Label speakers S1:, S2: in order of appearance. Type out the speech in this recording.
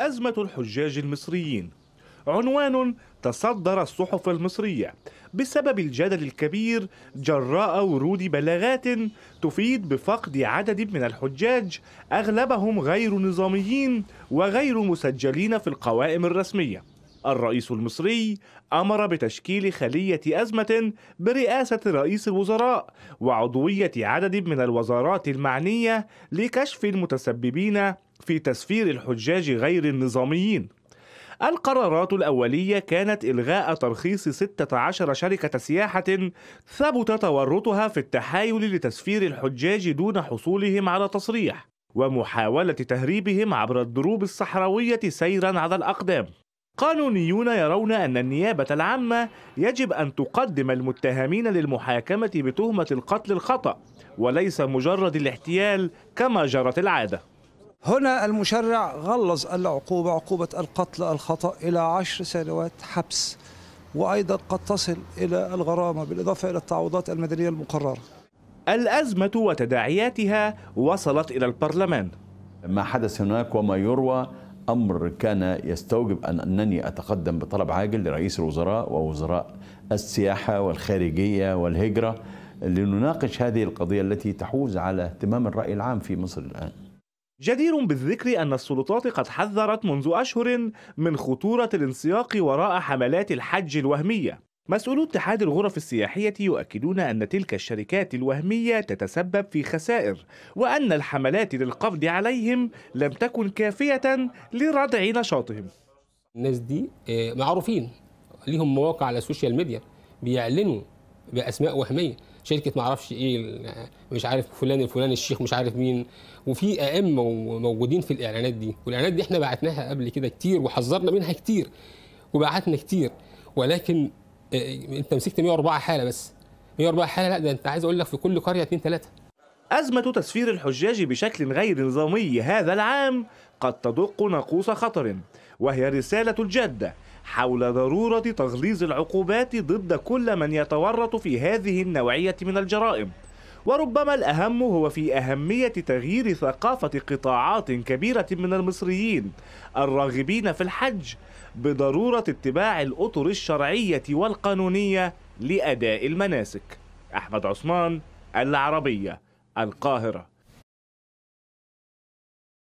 S1: أزمة الحجاج المصريين عنوان تصدر الصحف المصرية بسبب الجدل الكبير جراء ورود بلاغات تفيد بفقد عدد من الحجاج أغلبهم غير نظاميين وغير مسجلين في القوائم الرسمية الرئيس المصري امر بتشكيل خليه ازمه برئاسه رئيس الوزراء وعضويه عدد من الوزارات المعنيه لكشف المتسببين في تسفير الحجاج غير النظاميين القرارات الأولية كانت إلغاء ترخيص 16 شركة سياحة ثبت تورطها في التحايل لتسفير الحجاج دون حصولهم على تصريح ومحاولة تهريبهم عبر الدروب الصحراوية سيرا على الأقدام قانونيون يرون أن النيابة العامة يجب أن تقدم المتهمين للمحاكمة بتهمة القتل الخطأ وليس مجرد الاحتيال كما جرت العادة هنا المشرع غلظ العقوبة عقوبة القتل الخطأ إلى عشر سنوات حبس وأيضا قد تصل إلى الغرامة بالإضافة إلى التعويضات المدنية المقررة الأزمة
S2: وتداعياتها وصلت إلى البرلمان ما حدث هناك وما يروى أمر كان يستوجب أن أنني أتقدم بطلب عاجل لرئيس الوزراء ووزراء السياحة والخارجية والهجرة لنناقش هذه القضية التي تحوز على اهتمام الرأي العام في مصر الآن
S1: جدير بالذكر أن السلطات قد حذرت منذ أشهر من خطورة الانسياق وراء حملات الحج الوهمية مسؤولو اتحاد الغرف السياحية يؤكدون أن تلك الشركات الوهمية تتسبب في خسائر وأن الحملات للقبض عليهم لم تكن كافية
S3: لردع نشاطهم الناس دي آه، معروفين ليهم مواقع على السوشيال ميديا بيعلنوا باسماء وهميه شركه معرفش ايه مش عارف فلان الفلاني الشيخ مش عارف مين وفي ائمه موجودين في الاعلانات دي والاعلانات دي احنا بعتناها قبل كده كتير وحذرنا منها كتير وبعتنا كتير ولكن آه، انت مسكت 104 حاله بس 104 حاله لا ده انت عايز اقول لك في كل قريه اثنين ثلاثه أزمة تسفير الحجاج بشكل غير نظامي هذا العام قد تدق
S1: ناقوس خطر وهي رسالة الجادة حول ضرورة تغليظ العقوبات ضد كل من يتورط في هذه النوعية من الجرائم وربما الأهم هو في أهمية تغيير ثقافة قطاعات كبيرة من المصريين الراغبين في الحج بضرورة اتباع الأطر الشرعية والقانونية لأداء المناسك أحمد عثمان العربية القاهرة